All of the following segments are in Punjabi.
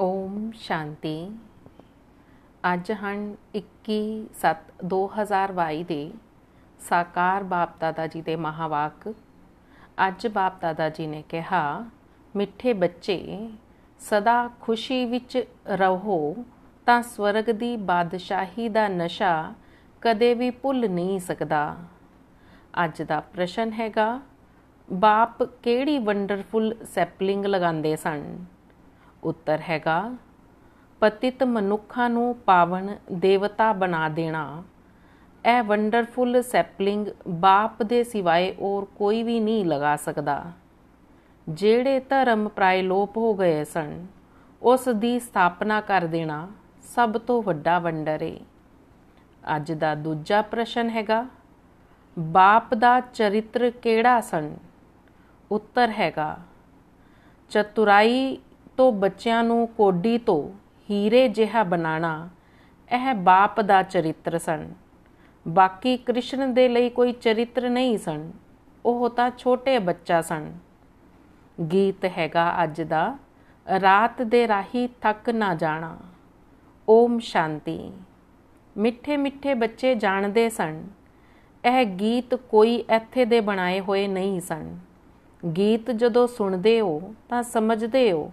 ਓਮ ਸ਼ਾਂਤੀ ਅੱਜ ਹਨ 21/7/2022 ਦੇ ਸਾਕਾਰ ਬਾਪ ਦਾਦਾ ਜੀ ਦੇ ਮਹਾਵਾਕ ਅੱਜ ਬਾਪ ਦਾਦਾ ਜੀ ਨੇ ਕਿਹਾ ਮਿੱਠੇ ਬੱਚੇ ਸਦਾ ਖੁਸ਼ੀ ਵਿੱਚ ਰਹੋ ਤਾਂ ਸਵਰਗ ਦੀ ਬਾਦਸ਼ਾਹੀ ਦਾ ਨਸ਼ਾ ਕਦੇ ਵੀ ਭੁੱਲ ਨਹੀਂ ਸਕਦਾ ਅੱਜ ਦਾ ਪ੍ਰਸ਼ਨ ਹੈਗਾ ਬਾਪ ਕਿਹੜੀ ਵੰਡਰਫੁਲ ਸੈਪਲਿੰਗ ਲਗਾਉਂਦੇ ਸਨ ਉੱਤਰ ਹੈਗਾ ਪਤਿਤ ਮਨੁੱਖਾਂ ਨੂੰ ਪਾਵਨ ਦੇਵਤਾ ਬਣਾ ਦੇਣਾ ਇਹ ਵੰਡਰਫੁਲ ਸੈਪਲਿੰਗ ਬਾਪ ਦੇ ਸਿਵਾਏ ਹੋਰ ਕੋਈ ਵੀ ਨਹੀਂ ਲਗਾ ਸਕਦਾ ਜਿਹੜੇ ਧਰਮ ਪ੍ਰਾਇ ਲੋਪ ਹੋ ਗਏ ਸਨ ਉਸ ਦੀ ਸਥਾਪਨਾ ਕਰ ਦੇਣਾ ਸਭ ਤੋਂ ਵੱਡਾ ਵੰਡਰ ਏ ਅੱਜ ਦਾ ਦੂਜਾ ਪ੍ਰਸ਼ਨ ਹੈਗਾ ਬਾਪ ਦਾ ਚਰਿੱਤਰ ਕਿਹੜਾ ਸਨ ਉੱਤਰ ਹੈਗਾ ਚਤੁਰਾਈ ਤੋਂ ਬੱਚਿਆਂ ਨੂੰ ਕੋਡੀ ਤੋਂ ਹੀਰੇ ਜਿਹਾ ਬਣਾਣਾ ਇਹ ਬਾਪ ਦਾ ਚਰਿੱਤਰ ਸਨ ਬਾਕੀ ਕ੍ਰਿਸ਼ਨ ਦੇ ਲਈ ਕੋਈ ਚਰਿੱਤਰ ਨਹੀਂ ਸਨ ਉਹ ਤਾਂ ਛੋਟੇ ਬੱਚਾ ਸਨ ਗੀਤ ਹੈਗਾ ਅੱਜ ਦਾ ਰਾਤ ਦੇ ਰਾਹੀ ਥੱਕ ਨਾ ਜਾਣਾ ਓਮ ਸ਼ਾਂਤੀ ਮਿੱਠੇ ਮਿੱਠੇ ਬੱਚੇ ਜਾਣਦੇ ਸਨ ਇਹ ਗੀਤ ਕੋਈ ਇੱਥੇ ਦੇ ਬਣਾਏ ਹੋਏ ਨਹੀਂ ਸਨ ਗੀਤ ਜਦੋਂ ਸੁਣਦੇ ਹੋ ਤਾਂ ਸਮਝਦੇ ਹੋ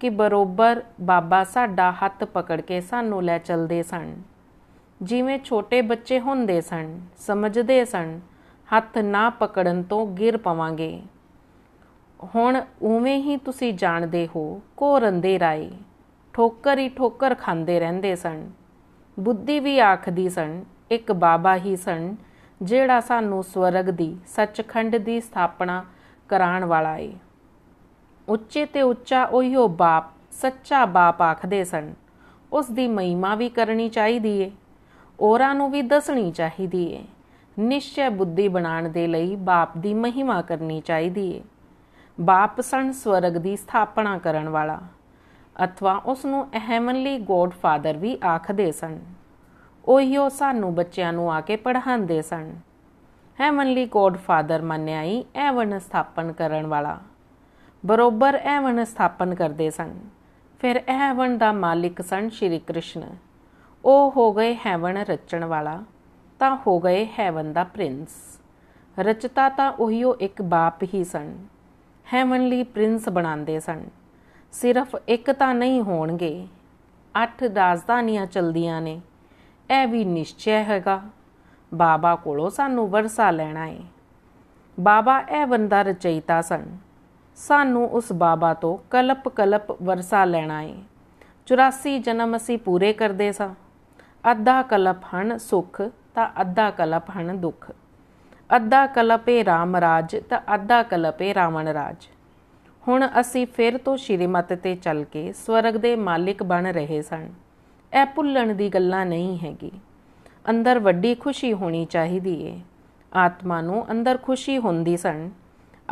ਕਿ ਬਰੋਬਰ ਬਾਬਾ ਸਾਡਾ ਹੱਥ ਪਕੜ ਕੇ ਸਾਨੂੰ ਲੈ ਚਲਦੇ ਸਨ ਜਿਵੇਂ ਛੋਟੇ ਬੱਚੇ ਹੁੰਦੇ ਸਨ ਸਮਝਦੇ ਸਨ ਹੱਥ ਨਾ ਪਕੜਨ ਤੋਂ ਗਿਰ ਪਵਾਂਗੇ ਹੁਣ ਉਵੇਂ ਹੀ ਤੁਸੀਂ ਜਾਣਦੇ ਹੋ ਕੋ ਰੰਦੇ ਰਾਈ ਠੋਕਰ ਹੀ ਠੋਕਰ ਖਾਂਦੇ ਰਹਿੰਦੇ ਸਨ ਬੁੱਧੀ ਵੀ ਆਖਦੀ ਸਨ ਇੱਕ ਬਾਬਾ ਹੀ ਸਨ ਜਿਹੜਾ ਸਾਨੂੰ ਸਵਰਗ ਦੀ ਸੱਚਖੰਡ ਦੀ ਸਥਾਪਨਾ ਕਰਾਉਣ ਵਾਲਾ ਏ ਉੱਚੇ ਤੇ ਉੱਚਾ ਉਹੀਓ ਬਾਪ ਸੱਚਾ ਬਾਪ ਆਖਦੇ ਸਨ ਉਸ ਦੀ ਮਹਿਮਾ ਵੀ ਕਰਨੀ ਚਾਹੀਦੀ ਏ ਔਰਾਂ ਨੂੰ ਵੀ ਦੱਸਣੀ ਚਾਹੀਦੀ ਏ ਨਿਸ਼ਚੈ ਬੁੱਧੀ ਬਣਾਉਣ ਦੇ ਲਈ ਬਾਪ ਦੀ ਮਹਿਮਾ ਕਰਨੀ ਚਾਹੀਦੀ ਏ ਬਾਪ ਸਣ ਸਵਰਗ ਦੀ ਸਥਾਪਨਾ ਕਰਨ ਵਾਲਾ ਅਥਵਾ ਉਸ ਨੂੰ ਅਹਿਮਨਲੀ ਗੋਡ ਫਾਦਰ ਵੀ ਆਖਦੇ ਸਨ ਉਹੀਓ ਸਾਨੂੰ ਬੱਚਿਆਂ ਨੂੰ ਆ ਕੇ ਪੜ੍ਹਾਉਂਦੇ ਸਨ ਹੈਮਨਲੀ ਗੋਡ ਫਾਦਰ ਮੰਨਿਆਈ ਐਵਨ ਸਥਾਪਨ ਕਰਨ ਵਾਲਾ ਬਰੋਬਰ ਐਵਣ ਸਥਾਪਨ ਕਰਦੇ ਸਨ ਫਿਰ ਐਵਣ ਦਾ ਮਾਲਿਕ ਸਨ ਸ਼੍ਰੀ ਕ੍ਰਿਸ਼ਨ ਉਹ ਹੋ ਗਏ ਹੈਵਨ ਰਚਣ ਵਾਲਾ ਤਾਂ ਹੋ ਗਏ ਹੈਵਨ ਦਾ ਪ੍ਰਿੰਸ ਰਚਤਾ ਤਾਂ ਉਹੀਓ ਇੱਕ ਬਾਪ ਹੀ ਸਨ ਹੈਵਨਲੀ ਪ੍ਰਿੰਸ ਬਣਾਉਂਦੇ ਸਨ ਸਿਰਫ ਇੱਕ ਤਾਂ ਨਹੀਂ ਹੋਣਗੇ ਅੱਠ ਰਾਜਧਾਨੀਆਂ ਚਲਦੀਆਂ ਨੇ ਇਹ ਵੀ ਨਿਸ਼ਚੈ ਹੈਗਾ ਬਾਬਾ ਕੋਲੋਂ ਸਾਨੂੰ ਵਰਸਾ ਲੈਣਾ ਏ ਬਾਬਾ ਇਹ ਵੰਦਰ ਚੈਤਾ ਸਨ ਸਾਨੂੰ ਉਸ ਬਾਬਾ ਤੋਂ ਕਲਪ ਕਲਪ ਵਰਸਾ ਲੈਣਾ ਏ 84 ਜਨਮ ਅਸੀਂ ਪੂਰੇ ਕਰਦੇ ਸਾਂ ਅੱਧਾ ਕਲਪ ਹਣ ਸੁਖ ਤਾਂ ਅੱਧਾ ਕਲਪ ਹਣ ਦੁਖ ਅੱਧਾ ਕਲਪੇ RAM ਰਾਜ ਤਾਂ ਅੱਧਾ ਕਲਪੇ ਰਾਵਣ ਰਾਜ ਹੁਣ ਅਸੀਂ ਫਿਰ ਤੋਂ ਸ਼੍ਰੀਮਤ ਤੇ ਚੱਲ ਕੇ ਸਵਰਗ ਦੇ ਮਾਲਿਕ ਬਣ ਰਹੇ ਸਨ ਇਹ ਭੁੱਲਣ ਦੀ ਗੱਲਾਂ ਨਹੀਂ ਹੈਗੀ ਅੰਦਰ ਵੱਡੀ ਖੁਸ਼ੀ ਹੋਣੀ ਚਾਹੀਦੀ ਏ ਆਤਮਾ ਨੂੰ ਅੰਦਰ ਖੁਸ਼ੀ ਹੁੰਦੀ ਸਨ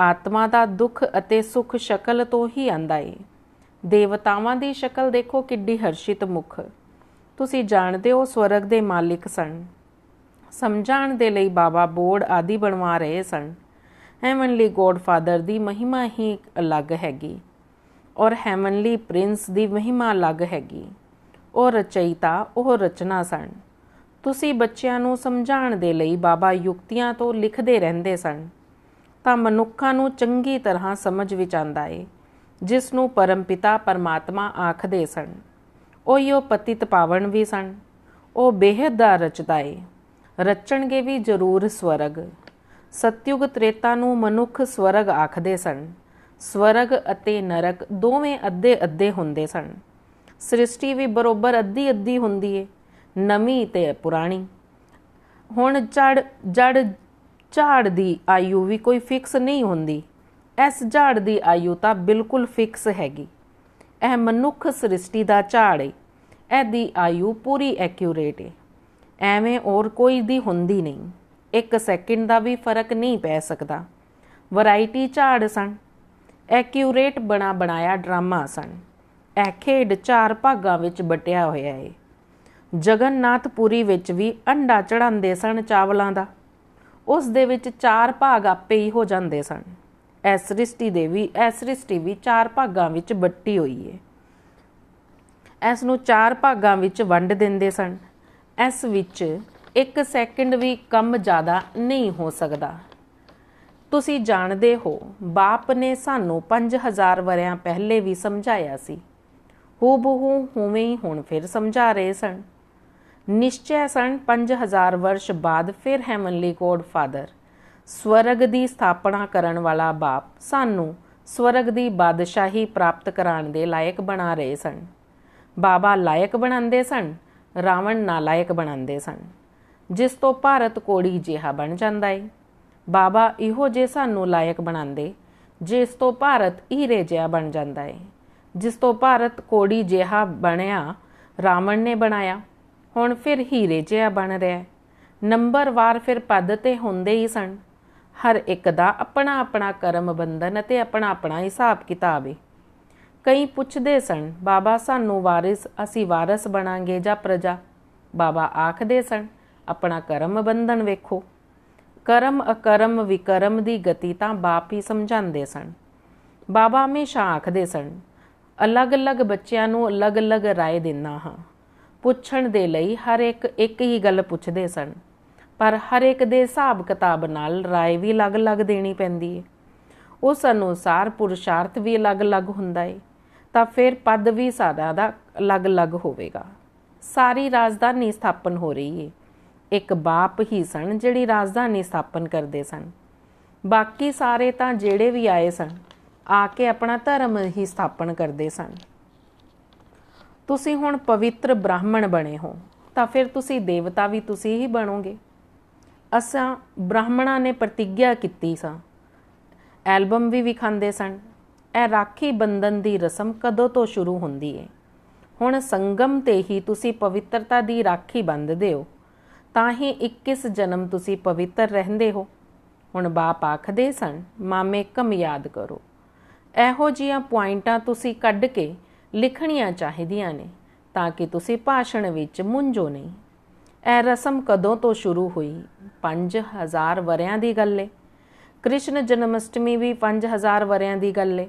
ਆਤਮਾ ਦਾ ਦੁੱਖ ਅਤੇ ਸੁਖ ਸ਼ਕਲ ਤੋਂ ਹੀ ਆਂਦਾ ਏ ਦੇਵਤਾਵਾਂ ਦੀ ਸ਼ਕਲ ਦੇਖੋ ਕਿੱਡੀ ਹਰਸ਼ਿਤ ਮੁਖ ਤੁਸੀਂ ਜਾਣਦੇ ਹੋ ਸਵਰਗ ਦੇ ਮਾਲਿਕ ਸਨ ਸਮਝਾਣ ਦੇ ਲਈ ਬਾਬਾ ਬੋੜ ਆਦੀ ਬਣਵਾ ਰਹੇ ਸਨ ਹੈਵਨਲੀ ਗੋਡਫਾਦਰ ਦੀ ਮਹਿਮਾ ਹੀ ਅਲੱਗ ਹੈਗੀ ਔਰ ਹੈਵਨਲੀ ਪ੍ਰਿੰਸ ਦੀ ਮਹਿਮਾ ਅਲੱਗ ਹੈਗੀ ਉਹ ਰਚਇਤਾ ਉਹ ਰਚਨਾ ਸਨ ਤੁਸੀਂ ਬੱਚਿਆਂ ਨੂੰ ਸਮਝਾਣ ਦੇ ਲਈ ਬਾਬਾ ਯੁਕਤੀਆਂ ਤੋਂ ਲਿਖਦੇ ਰਹਿੰਦੇ ਸਨ ਤਾਂ ਮਨੁੱਖਾਂ ਨੂੰ ਚੰਗੀ ਤਰ੍ਹਾਂ ਸਮਝ ਵਿੱਚ ਆਂਦਾ ਏ ਜਿਸ ਨੂੰ ਪਰਮਪਿਤਾ ਪਰਮਾਤਮਾ ਆਖਦੇ ਸਨ ਉਹ ਹੀ ਉਹ ਪਤਿਤ ਪਾਵਨ ਵੀ ਸਨ ਉਹ ਬੇਹਦ ਦਾ ਰਚਦਾ ਏ ਰਚਣਗੇ ਵੀ ਜ਼ਰੂਰ ਸਵਰਗ ਸਤਯੁਗ ਤ੍ਰੇਤਾ ਨੂੰ ਮਨੁੱਖ ਸਵਰਗ ਆਖਦੇ ਸਨ ਸਵਰਗ ਅਤੇ ਨਰਕ ਦੋਵੇਂ ਅੱਧੇ-ਅੱਧੇ ਹੁੰਦੇ ਸਨ ਸ੍ਰਿਸ਼ਟੀ ਵੀ ਬਰੋਬਰ ਅੱਧੀ-ਅੱਧੀ ਹੁੰਦੀ ਏ ਨਵੀਂ ਤੇ ਪੁਰਾਣੀ ਹੁਣ ਜੜ ਜੜ ਝਾੜ ਦੀ ਆਯੂ ਵੀ ਕੋਈ ਫਿਕਸ ਨਹੀਂ ਹੁੰਦੀ ਇਸ ਝਾੜ ਦੀ ਆਯੂ ਤਾਂ ਬਿਲਕੁਲ ਫਿਕਸ ਹੈਗੀ ਇਹ ਮਨੁੱਖ ਸ੍ਰਿਸ਼ਟੀ ਦਾ ਝਾੜ ਹੈ ਇਹਦੀ ਆਯੂ ਪੂਰੀ ਐਕਿਊਰੇਟ ਹੈ ਐਵੇਂ ਔਰ ਕੋਈ ਦੀ ਹੁੰਦੀ ਨਹੀਂ ਇੱਕ ਸੈਕਿੰਡ ਦਾ ਵੀ ਫਰਕ ਨਹੀਂ ਪੈ ਸਕਦਾ ਵੈਰਾਈਟੀ ਝਾੜ ਸਣ ਐਕਿਊਰੇਟ ਬਣਾ ਬਣਾਇਆ ਡਰਾਮਾ ਸਣ ਇਹ ਖੇਡ ਚਾਰ ਭਾਗਾਂ ਵਿੱਚ ਵਟਿਆ ਹੋਇਆ ਹੈ ਜਗਨਨਾਥਪੁਰੀ ਵਿੱਚ ਵੀ ਅੰਡਾ ਚੜਾਉਂਦੇ ਸਣ ਚਾਵਲਾਂ ਦਾ ਉਸ ਦੇ ਵਿੱਚ ਚਾਰ ਭਾਗ ਆਪੇ ਹੀ ਹੋ ਜਾਂਦੇ ਸਨ ਐ ਸ੍ਰਿਸ਼ਟੀ ਦੇ ਵੀ ਐ ਸ੍ਰਿਸ਼ਟੀ ਵੀ ਚਾਰ ਭਾਗਾਂ ਵਿੱਚ ਵੱਟੀ ਹੋਈ ਏ ਇਸ ਨੂੰ ਚਾਰ ਭਾਗਾਂ ਵਿੱਚ ਵੰਡ ਦਿੰਦੇ ਸਨ ਇਸ ਵਿੱਚ 1 ਸੈਕਿੰਡ ਵੀ ਕੰਮ ਜ਼ਿਆਦਾ ਨਹੀਂ ਹੋ ਸਕਦਾ ਤੁਸੀਂ ਜਾਣਦੇ ਹੋ ਬਾਪ ਨੇ ਸਾਨੂੰ 5000 ਵਰਿਆਂ ਪਹਿਲੇ ਵੀ ਸਮਝਾਇਆ ਸੀ ਹੂ ਬਹੂ ਹੀ ਹੁਣ ਫਿਰ ਸਮਝਾ ਰਹੇ ਸਨ ਨਿਸ਼ਚੈ ਸਣ 5000 ਵਰਸ਼ ਬਾਅਦ ਫਿਰ ਹੈਮਨਲੀ ਕੋਡ ਫਾਦਰ ਸਵਰਗ ਦੀ ਸਥਾਪਨਾ ਕਰਨ ਵਾਲਾ ਬਾਪ ਸਾਨੂੰ ਸਵਰਗ ਦੀ ਬਾਦਸ਼ਾਹੀ ਪ੍ਰਾਪਤ ਕਰਾਣ ਦੇ ਲਾਇਕ ਬਣਾ ਰਹੇ ਸਨ ਬਾਬਾ ਲਾਇਕ ਬਣਾਉਂਦੇ ਸਨ ਰਾਵਣ ਨਾਲਾਇਕ ਬਣਾਉਂਦੇ ਸਨ ਜਿਸ ਤੋਂ ਭਾਰਤ ਕੋੜੀ ਜਿਹਾ ਬਣ ਜਾਂਦਾ ਏ ਬਾਬਾ ਇਹੋ ਜੇ ਸਾਨੂੰ ਲਾਇਕ ਬਣਾਉਂਦੇ ਜਿਸ ਤੋਂ ਭਾਰਤ ਹੀਰੇ ਜਿਹਾ ਬਣ ਜਾਂਦਾ ਏ ਜਿਸ ਤੋਂ ਭਾਰਤ ਕੋੜੀ ਜਿਹਾ ਬਣਿਆ ਰਾਵਣ ਨੇ ਬਣਾਇਆ ਹੁਣ ਫਿਰ ਹੀਰੇ ਜਿਹਾ ਬਣ ਰਿਹਾ ਨੰਬਰਵਾਰ ਫਿਰ ਪਦ ਤੇ ਹੁੰਦੇ ਹੀ ਸਨ ਹਰ ਇੱਕ ਦਾ ਆਪਣਾ ਆਪਣਾ ਕਰਮ ਬੰਧਨ ਅਤੇ ਆਪਣਾ ਆਪਣਾ ਹਿਸਾਬ ਕਿਤਾਬ ਹੈ ਕਈ ਪੁੱਛਦੇ ਸਨ ਬਾਬਾ ਸਾਨੂੰ ਵਾਰਿਸ ਅਸੀਂ ਵਾਰਿਸ ਬਣਾਂਗੇ ਜਾਂ ਪ੍ਰਜਾ ਬਾਬਾ ਆਖਦੇ ਸਨ ਆਪਣਾ ਕਰਮ ਬੰਧਨ ਵੇਖੋ ਕਰਮ ਅਕਰਮ ਵਿਕਰਮ ਦੀ ਗਤੀ ਤਾਂ ਬਾਪ ਹੀ ਸਮਝਾਉਂਦੇ ਸਨ ਬਾਬਾ ਹਮੇਸ਼ਾ ਆਖਦੇ ਸਨ ਅਲੱਗ-ਅਲੱਗ ਬੱਚਿਆਂ ਨੂੰ ਅਲੱਗ-ਅਲੱਗ رائے ਦਿੰਨਾ ਹਾਂ ਪੁੱਛਣ ਦੇ ਲਈ ਹਰ ਇੱਕ ਇੱਕ ਹੀ ਗੱਲ ਪੁੱਛਦੇ ਸਨ ਪਰ ਹਰ ਇੱਕ ਦੇ ਹਿਸਾਬ ਕਿਤਾਬ ਨਾਲ رائے ਵੀ ਅਲੱਗ-ਅਲੱਗ ਦੇਣੀ ਪੈਂਦੀ ਹੈ ਉਸ ਅਨੁਸਾਰ ਪੁਰਸ਼ਾਰਥ ਵੀ ਅਲੱਗ-ਅਲੱਗ ਹੁੰਦਾ ਹੈ ਤਾਂ ਫਿਰ ਪਦ ਵੀ ਸਾਦਾ ਦਾ ਅਲੱਗ-ਅਲੱਗ ਹੋਵੇਗਾ ਸਾਰੀ ਰਾਜਧਾਨੀ ਸਥਾਪਨ ਹੋ ਰਹੀ ਹੈ ਇੱਕ ਬਾਪ ਹੀ ਸਨ ਜਿਹੜੀ ਰਾਜਧਾਨੀ ਸਥਾਪਨ ਕਰਦੇ ਸਨ ਬਾਕੀ ਸਾਰੇ ਤਾਂ ਜਿਹੜੇ ਵੀ ਆਏ ਸਨ ਆ ਕੇ ਆਪਣਾ ਧਰਮ ਹੀ ਸਥਾਪਨ ਕਰਦੇ ਸਨ ਤੁਸੀਂ ਹੁਣ ਪਵਿੱਤਰ ਬ੍ਰਾਹਮਣ ਬਣੇ ਹੋ ਤਾਂ ਫਿਰ ਤੁਸੀਂ ਦੇਵਤਾ ਵੀ ਤੁਸੀਂ ਹੀ ਬਣੋਗੇ ਅਸਾਂ ਬ੍ਰਾਹਮਣਾ ਨੇ ਪ੍ਰਤੀਗਿਆ ਕੀਤੀ ਸਾਂ ਐਲਬਮ ਵੀ ਵਿਖਾਂਦੇ ਸਨ ਇਹ ਰਾਖੀ ਬੰਧਨ ਦੀ ਰਸਮ ਕਦੋਂ ਤੋਂ ਸ਼ੁਰੂ ਹੁੰਦੀ ਹੈ ਹੁਣ ਸੰਗਮ ਤੇ ਹੀ ਤੁਸੀਂ ਪਵਿੱਤਰਤਾ ਦੀ ਰਾਖੀ ਬੰਨ੍ਹਦੇ ਹੋ ਤਾਂ ਹੀ 21 ਜਨਮ ਤੁਸੀਂ ਪਵਿੱਤਰ ਰਹਿੰਦੇ ਹੋ ਹੁਣ ਬਾਪ ਆਖਦੇ ਸਨ ਮਾਮੇ ਕਮ ਯਾਦ ਕਰੋ ਇਹੋ ਜੀਆਂ ਪੁਆਇੰਟਾਂ ਤੁਸੀਂ ਕੱਢ ਕੇ ਲਿਖਣੀਆਂ ਚਾਹੀਦੀਆਂ ਨੇ ਤਾਂ ਕਿ ਤੁਸੀਂ ਭਾਸ਼ਣ ਵਿੱਚ ਮੁੰਝੋ ਨਹੀਂ ਇਹ ਰਸਮ ਕਦੋਂ ਤੋਂ ਸ਼ੁਰੂ ਹੋਈ 5000 ਵਰਿਆਂ ਦੀ ਗੱਲ ਏ ਕ੍ਰਿਸ਼ਨ ਜਨਮਸ਼ਟਮੀ ਵੀ 5000 ਵਰਿਆਂ ਦੀ ਗੱਲ ਏ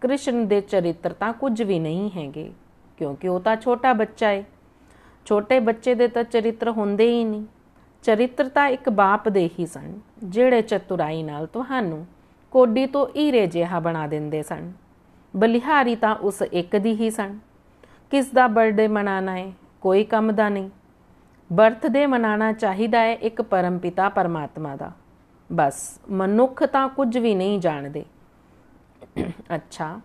ਕ੍ਰਿਸ਼ਨ ਦੇ ਚਰਿੱਤਰ ਤਾਂ ਕੁਝ ਵੀ ਨਹੀਂ ਹੈਗੇ ਕਿਉਂਕਿ ਉਹ ਤਾਂ ਛੋਟਾ ਬੱਚਾ ਏ ਛੋਟੇ ਬੱਚੇ ਦੇ ਤਾਂ ਚਰਿੱਤਰ ਹੁੰਦੇ ਹੀ ਨਹੀਂ ਚਰਿੱਤਰ ਤਾਂ ਇੱਕ ਬਾਪ ਦੇ ਹੀ ਸਨ ਜਿਹੜੇ ਚਤੁਰਾਈ ਨਾਲ ਤੁਹਾਨੂੰ ਕੋਡੀ ਤੋਂ ਹੀਰੇ ਜਿਹਾ ਬਣਾ ਦਿੰਦੇ ਸਨ ਬਲਿਹਾਰੀ ਤਾਂ ਉਸ ਇੱਕ ਦੀ ਹੀ ਸਨ ਕਿਸ ਦਾ ਬਰਥਡੇ ਮਨਾਣਾ ਹੈ ਕੋਈ ਕੰਮ ਦਾ ਨਹੀਂ ਬਰਥਡੇ ਮਨਾਣਾ ਚਾਹੀਦਾ ਹੈ ਇੱਕ ਪਰਮ ਪਿਤਾ ਪਰਮਾਤਮਾ ਦਾ ਬਸ ਮਨੁੱਖ ਤਾਂ ਕੁਝ ਵੀ ਨਹੀਂ ਜਾਣਦੇ ਅੱਛਾ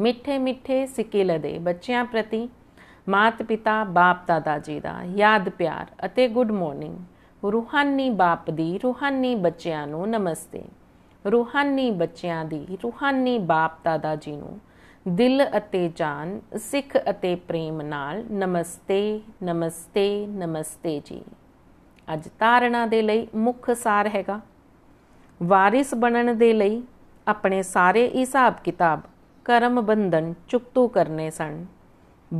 ਮਿੱਠੇ ਮਿੱਠੇ ਸਿੱਕੇ ਲਦੇ ਬੱਚਿਆਂ ਪ੍ਰਤੀ ਮਾਤ ਪਿਤਾ ਬਾਪ ਦਾਦਾ ਜੀ ਦਾ ਯਾਦ ਪਿਆਰ ਅਤੇ ਗੁੱਡ ਮਾਰਨਿੰਗ ਰੂਹਾਨੀ ਬਾਪ ਦੀ ਰੂਹਾਨੀ ਬੱਚਿਆਂ ਨੂੰ ਨਮਸਤੇ ਰੂਹਾਨੀ ਬੱਚਿਆਂ ਦੀ ਰੂਹਾਨੀ ਬਾਪ ਦਾਦਾ ਜੀ ਨੂੰ ਦਿਲ ਅਤੇ ਜਾਨ ਸਿੱਖ ਅਤੇ ਪ੍ਰੇਮ ਨਾਲ ਨਮਸਤੇ ਨਮਸਤੇ ਨਮਸਤੇ ਜੀ ਅੱਜ ਤਾਰਣਾ ਦੇ ਲਈ ਮੁੱਖ ਸਾਰ ਹੈਗਾ ਵਾਰਿਸ ਬਣਨ ਦੇ ਲਈ ਆਪਣੇ ਸਾਰੇ ਹਿਸਾਬ ਕਿਤਾਬ ਕਰਮ ਬੰਧਨ ਚੁਕਤੂ ਕਰਨੇ ਸਨ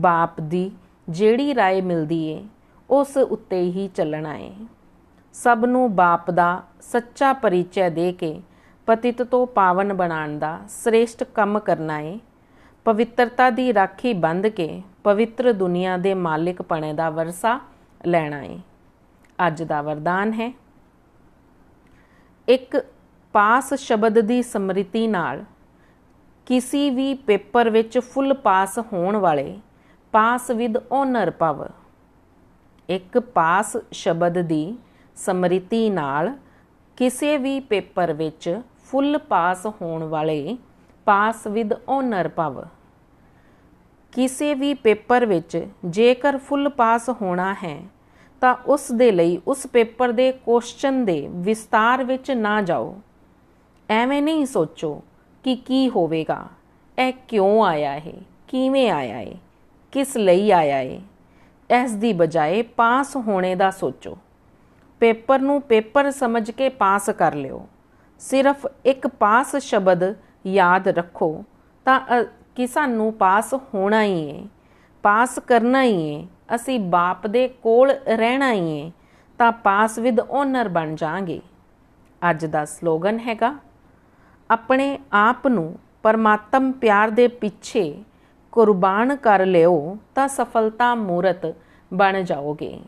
ਬਾਪ ਦੀ ਜਿਹੜੀ رائے ਮਿਲਦੀ ਏ ਉਸ ਉੱਤੇ ਹੀ ਚੱਲਣਾ ਏ ਸਭ ਨੂੰ ਬਾਪ ਦਾ ਸੱਚਾ ਪਰਿਚੈ ਦੇ ਕੇ ਪਤਿਤ ਤੋਂ ਪਾਵਨ ਬਣਾਉਣ ਦਾ ਸ੍ਰੇਸ਼ਟ ਕੰਮ ਕਰਨਾ ਹੈ ਪਵਿੱਤਰਤਾ ਦੀ ਰਾਖੀ ਬੰਦ ਕੇ ਪਵਿੱਤਰ ਦੁਨੀਆ ਦੇ ਮਾਲਿਕ ਪਣੇ ਦਾ ਵਰਸਾ ਲੈਣਾ ਹੈ ਅੱਜ ਦਾ ਵਰਦਾਨ ਹੈ ਇੱਕ ਪਾਸ ਸ਼ਬਦ ਦੀ ਸਮ੍ਰਿਤੀ ਨਾਲ ਕਿਸੇ ਵੀ ਪੇਪਰ ਵਿੱਚ ਫੁੱਲ ਪਾਸ ਹੋਣ ਵਾਲੇ ਪਾਸ ਵਿਦ ਓਨਰ ਪਵ ਇੱਕ ਪਾਸ ਸ਼ਬਦ ਦੀ ਸਮ੍ਰਿਤੀ ਨਾਲ ਕਿਸੇ ਵੀ ਪੇਪਰ ਵਿੱਚ ਫੁੱਲ ਪਾਸ ਹੋਣ ਵਾਲੇ ਪਾਸ ਵਿਦ ਓਨਰ ਪਵ ਕਿਸੇ ਵੀ ਪੇਪਰ ਵਿੱਚ ਜੇਕਰ ਫੁੱਲ ਪਾਸ ਹੋਣਾ ਹੈ ਤਾਂ ਉਸ ਦੇ ਲਈ ਉਸ ਪੇਪਰ ਦੇ ਕੁਐਸਚਨ ਦੇ ਵਿਸਤਾਰ ਵਿੱਚ ਨਾ ਜਾਓ ਐਵੇਂ ਨਹੀਂ ਸੋਚੋ ਕਿ ਕੀ ਹੋਵੇਗਾ ਇਹ ਕਿਉਂ ਆਇਆ ਹੈ ਕਿਵੇਂ ਆਇਆ ਹੈ ਕਿਸ ਲਈ ਆਇਆ ਹੈ ਇਸ ਦੀ ਬਜਾਏ ਪਾਸ ਹੋਣੇ ਦਾ ਸੋਚੋ ਪੇਪਰ ਨੂੰ ਪੇਪਰ ਸਮਝ ਕੇ ਪਾਸ ਕਰ ਲਿਓ ਸਿਰਫ ਇੱਕ ਪਾਸ ਸ਼ਬਦ ਯਾਦ ਰੱਖੋ ਤਾਂ ਕਿ ਸਾਨੂੰ ਪਾਸ ਹੋਣਾ ਹੀ ਹੈ ਪਾਸ ਕਰਨਾ ਹੀ ਹੈ ਅਸੀਂ ਬਾਪ ਦੇ ਕੋਲ ਰਹਿਣਾ ਹੀ ਹੈ ਤਾਂ ਪਾਸ ਵਿਦ ਓਨਰ ਬਣ ਜਾਾਂਗੇ ਅੱਜ ਦਾ ਸਲੋਗਨ ਹੈਗਾ ਆਪਣੇ ਆਪ ਨੂੰ ਪਰਮਾਤਮ ਪਿਆਰ ਦੇ ਪਿੱਛੇ ਕੁਰਬਾਨ ਕਰ ਲਿਓ ਤਾਂ ਸਫਲਤਾ ਮੂਰਤ ਬਣ ਜਾਓਗੇ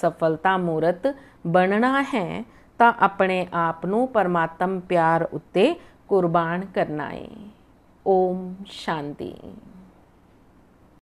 ਸਫਲਤਾ ਮੂਰਤ ਬਣਨਾ ਹੈ ਤਾਂ ਆਪਣੇ ਆਪ ਨੂੰ ਪਰਮਾਤਮ ਪਿਆਰ ਉੱਤੇ ਕੁਰਬਾਨ ਕਰਨਾ ਹੈ ਓਮ ਸ਼ਾਂਤੀ